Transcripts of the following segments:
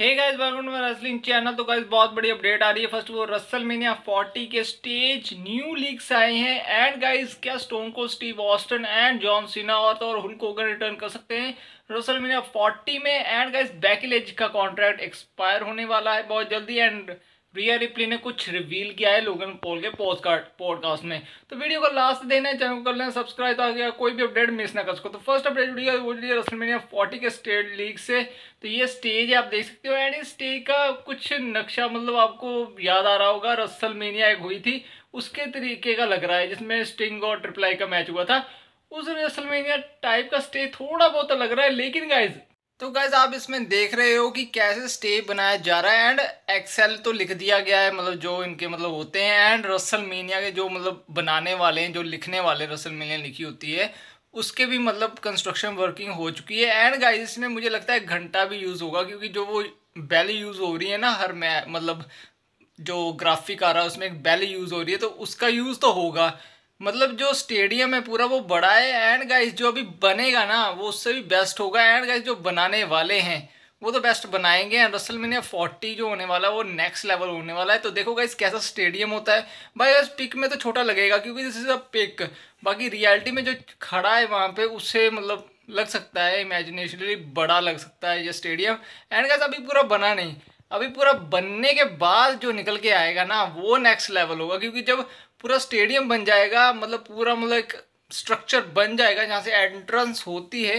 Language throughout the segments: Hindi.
hey guys welcome to wrestling channel तो गाइस बहुत बड़ी अपडेट आ रही है फर्स्ट वो रसल मीनिया फोर्टी के स्टेज न्यू लीक्स आए हैं एंड गाइस क्या स्टोन को Steve Austin and John Cena और तो और हुल होकर रिटर्न कर सकते हैं रसल मीनिया फोर्टी में एंड गाइस बैकलेज का कॉन्ट्रैक्ट एक्सपायर होने वाला है बहुत जल्दी एंड प्रिया रिप्ली ने कुछ रिवील किया है लोगन पॉल के पॉडकास्ट पॉडकास्ट में तो वीडियो को लास्ट देना है चैनल को कर लेना सब्सक्राइब ताकि कोई भी अपडेट मिस ना कर सको तो फर्स्ट अपडेट जुड़ी है वो जुड़ी है रसलमेनिया फोर्टी के स्टेट लीग से तो ये स्टेज है आप देख सकते हो एंड इस स्टेज का कुछ नक्शा मतलब आपको याद आ रहा होगा रसलमेनिया एक हुई थी उसके तरीके का लग रहा है जिसमें स्टिंग और ट्रिपलाई का मैच हुआ था उस रसलमेनिया टाइप का स्टेज थोड़ा बहुत लग रहा है लेकिन गाइज तो गैस आप इसमें देख रहे हो कि कैसे स्टेप बनाया जा रहा है एंड एक्सेल तो लिख दिया गया है मतलब जो इनके मतलब होते हैं एंड रसल मीनिया के जो मतलब बनाने वाले हैं जो लिखने वाले रसल मीनिया लिखी होती है उसके भी मतलब कंस्ट्रक्शन वर्किंग हो चुकी है एंड गाइस इसमें मुझे लगता है घंटा भी यूज़ होगा क्योंकि जो वो बैल यूज़ हो रही है ना हर मैं मतलब जो ग्राफिक आ रहा है उसमें एक बैल यूज़ हो रही है तो उसका यूज़ तो होगा मतलब जो स्टेडियम है पूरा वो बड़ा है एंड गाइस जो अभी बनेगा ना वो उससे भी बेस्ट होगा एंड गाइस जो बनाने वाले हैं वो तो बेस्ट बनाएंगे एंड रसल मीनिया फोर्टी जो होने वाला है वो नेक्स्ट लेवल होने वाला है तो देखो गाइस कैसा स्टेडियम होता है भाई यार पिक में तो छोटा लगेगा क्योंकि दिस इज़ अ पिक बाकी रियलिटी में जो खड़ा है वहाँ पर उससे मतलब लग सकता है इमेजिनेशनली बड़ा लग सकता है ये स्टेडियम एंड गाइस अभी पूरा बना नहीं अभी पूरा बनने के बाद जो निकल के आएगा ना वो नेक्स्ट लेवल होगा क्योंकि जब पूरा स्टेडियम बन जाएगा मतलब पूरा मतलब एक स्ट्रक्चर बन जाएगा जहाँ से एंट्रेंस होती है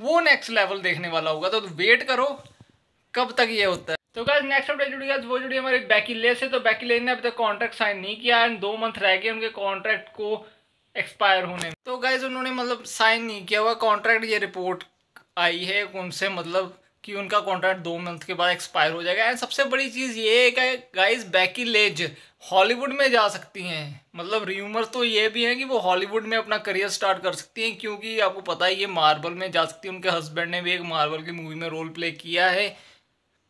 वो नेक्स्ट लेवल देखने वाला होगा तो वेट करो कब तक ये होता है तो क्या नेक्स्ट अपडेट जुड़ी गया वो जुड़ी हमारे बैकी ले से तो बैकी ने अभी तक कॉन्ट्रैक्ट साइन नहीं किया एंड दो मंथ रह गए उनके कॉन्ट्रैक्ट को एक्सपायर होने में तो गाइज उन्होंने मतलब साइन नहीं किया हुआ कॉन्ट्रैक्ट ये रिपोर्ट आई है उनसे मतलब कि उनका कॉन्ट्रैक्ट दो मंथ के बाद एक्सपायर हो जाएगा एंड सबसे बड़ी चीज़ ये है कि गाइस बैकी लेज हॉलीवुड में जा सकती हैं मतलब र्यूमर तो ये भी हैं कि वो हॉलीवुड में अपना करियर स्टार्ट कर सकती हैं क्योंकि आपको पता है ये मार्बल में जा सकती है उनके हस्बैंड ने भी एक मार्बल की मूवी में रोल प्ले किया है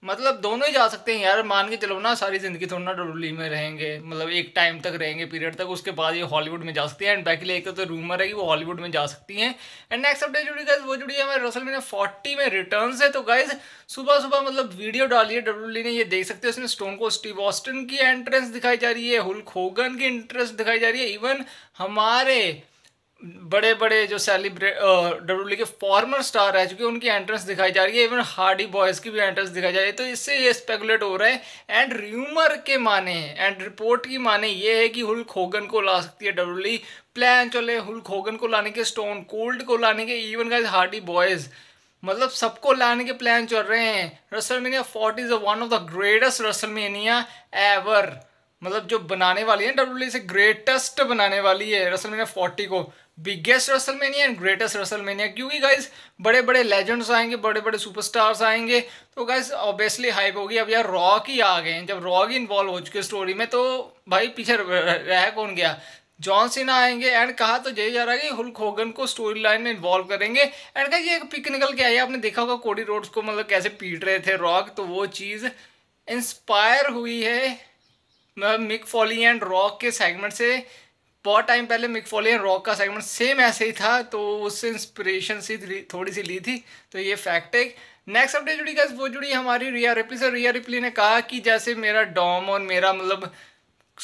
मतलब दोनों ही जा सकते हैं यार मान के चलो ना सारी ज़िंदगी थोड़ा तो ना डोली में रहेंगे मतलब एक टाइम तक रहेंगे पीरियड तक उसके बाद ये हॉलीवुड में जा सकती हैं एंड बाकी लेकर तो रूमर तो है कि वो हॉलीवुड में जा सकती हैं एंड नेक्स्ट अपडेट जुड़ी गाइज वो जुड़ी है हमारे रसल मैंने फोर्टी में रिटर्न है तो गाइज सुबह सुबह मतलब वीडियो डाली है डब्ल्यू ने ये देख सकते हो उसमें स्टोन को स्टीव ऑस्टन की एंट्रेंस दिखाई जा रही है हुल खोगन की इंट्रेंस दिखाई जा रही है इवन हमारे बड़े बड़े जो सेलिब्रेट डब्ल्यू के फॉर्मर स्टार रह चुके हैं उनकी एंट्रेंस दिखाई जा रही है इवन हार्डी बॉयज़ की भी एंट्रेंस दिखाई जा रही है तो इससे ये स्पेकुलेट हो रहा है एंड र्यूमर के माने एंड रिपोर्ट की माने ये है कि हुल खोगन को ला सकती है डब्ल्यू प्लान चले हुल खोगन को लाने के स्टोन कोल्ड को लाने के इवन का हार्डी बॉयज़ मतलब सबको लाने के प्लान चल रहे हैं WrestleMania forty is one of the greatest WrestleMania ever मतलब जो बनाने वाली है डब्ल्यू से ग्रेटेस्ट बनाने वाली है रसलमेनिया फोर्टी को biggest WrestleMania and greatest WrestleMania क्योंकि गाइज बड़े बड़े लेजेंड्स आएंगे बड़े बड़े सुपरस्टार्स आएंगे तो गाइज ऑब्वियसली हाइप होगी अब यार रॉक ही आ गए हैं जब रॉक ही इन्वॉल्व हो चुके स्टोरी में तो भाई पीछे रह कौन गया जॉन सिन्हा आएंगे एंड कहा तो यही जा रहा है कि हुल्क होगन को स्टोरी लाइन में इन्वॉल्व करेंगे एंड कहा ये एक पिक निकल के आई आपने देखा होगा कोडी रोड्स को मतलब कैसे पीट रहे थे रॉक तो वो चीज़ इंस्पायर हुई है मिक फॉली एंड रॉक के सेगमेंट से बहुत टाइम पहले मिकफोली रॉक का सेगमेंट सेम ऐसे ही था तो उससे इंस्पिरेशन सी थोड़ी सी ली थी तो ये फैक्ट है नेक्स्ट अपडेट जुड़ी गई वो जुड़ी हमारी रिया रिप्ली से रिया रिप्ली ने कहा कि जैसे मेरा डॉम और मेरा मतलब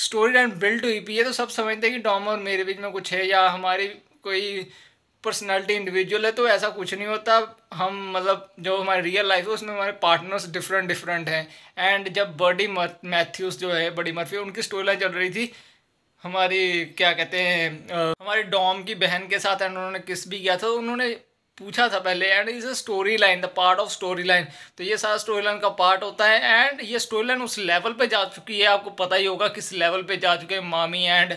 स्टोरी लाइन बिल्ड हुई पी है तो सब समझते हैं कि डॉम और मेरे बीच में कुछ है या हमारी कोई पर्सनैलिटी इंडिविजुअल है तो ऐसा कुछ नहीं होता हम मतलब जो हमारी रियल लाइफ है उसमें हमारे पार्टनर्स डिफरेंट डिफरेंट हैं एंड जब बर्डी मैथ्यूज़ जो है बडी मर्फी उनकी स्टोरी लाइन चल रही थी हमारी क्या कहते हैं हमारी डॉम की बहन के साथ एंड उन्होंने किस भी किया था उन्होंने पूछा था पहले and is a storyline the part of storyline तो ये सारा स्टोरी लाइन का पार्ट होता है एंड ये स्टोरी लाइन उस लेवल पे जा चुकी है आपको पता ही होगा किस लेवल पे जा चुके हैं मामी एंड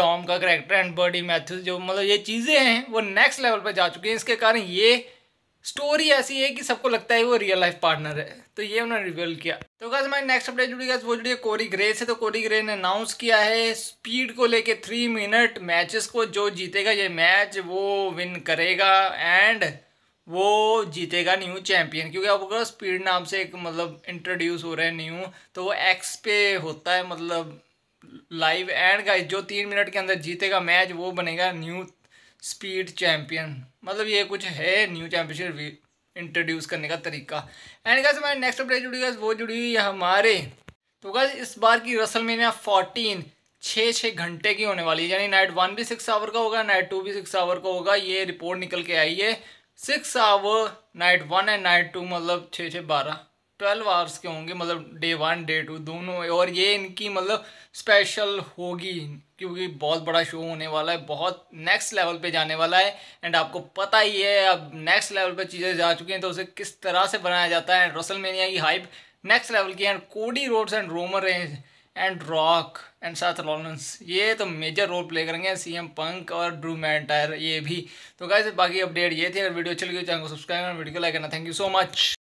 डॉम का करेक्टर एंड बर्डी मैथ्यूज जो मतलब ये चीज़ें हैं वो नेक्स्ट लेवल पे जा चुकी हैं इसके कारण ये स्टोरी ऐसी है कि सबको लगता है वो रियल लाइफ पार्टनर है तो ये उन्होंने रिवील किया तो गैस हमारी नेक्स्ट अपडेट जुड़ी गैस वो जुड़ी है कोरी ग्रे से तो कोरी ग्रे ने अनाउंस किया है स्पीड को लेके थ्री मिनट मैचेस को जो जीतेगा ये मैच वो विन करेगा एंड वो जीतेगा न्यू चैम्पियन क्योंकि अब अगर स्पीड नाम से एक मतलब इंट्रोड्यूस हो रहा है न्यू तो वो एक्स पे होता है मतलब लाइव एंड गाइस जो तीन मिनट के अंदर जीतेगा मैच वो बनेगा न्यू स्पीड चैम्पियन मतलब ये कुछ है न्यू चैम्पियनशिप इंट्रोड्यूस करने का तरीका एंड कैसे हमारे नेक्स्ट अपडेट जुड़ी गई वो जुड़ी हुई है हमारे तो गैस इस बार की रसल मीनिया फोर्टीन छः छः घंटे की होने वाली है यानी नाइट वन भी सिक्स आवर का होगा नाइट टू भी सिक्स आवर का होगा ये रिपोर्ट निकल के आई है six hour night one and night two मतलब छः छः बारह ट्वेल्व आवर्स के होंगे मतलब डे वन डे टू दोनों और ये इनकी मतलब स्पेशल होगी क्योंकि बहुत बड़ा शो होने वाला है बहुत नेक्स्ट लेवल पे जाने वाला है एंड आपको पता ही है अब नेक्स्ट लेवल पे चीज़ें जा चुकी हैं तो उसे किस तरह से बनाया जाता है एंड रसल मेनिया की हाइप नेक्स्ट लेवल की and Cody Rhodes and Roman and Rock and Seth Rollins ये तो मेजर रोल प्ले करेंगे सी एम पंक और ड्रू टायर ये भी तो कैसे बाकी अपडेट ये थी अगर वीडियो अच्छी लगी चैनल को सब्सक्राइब करना वीडियो को लाइक करना थैंक यू सो मच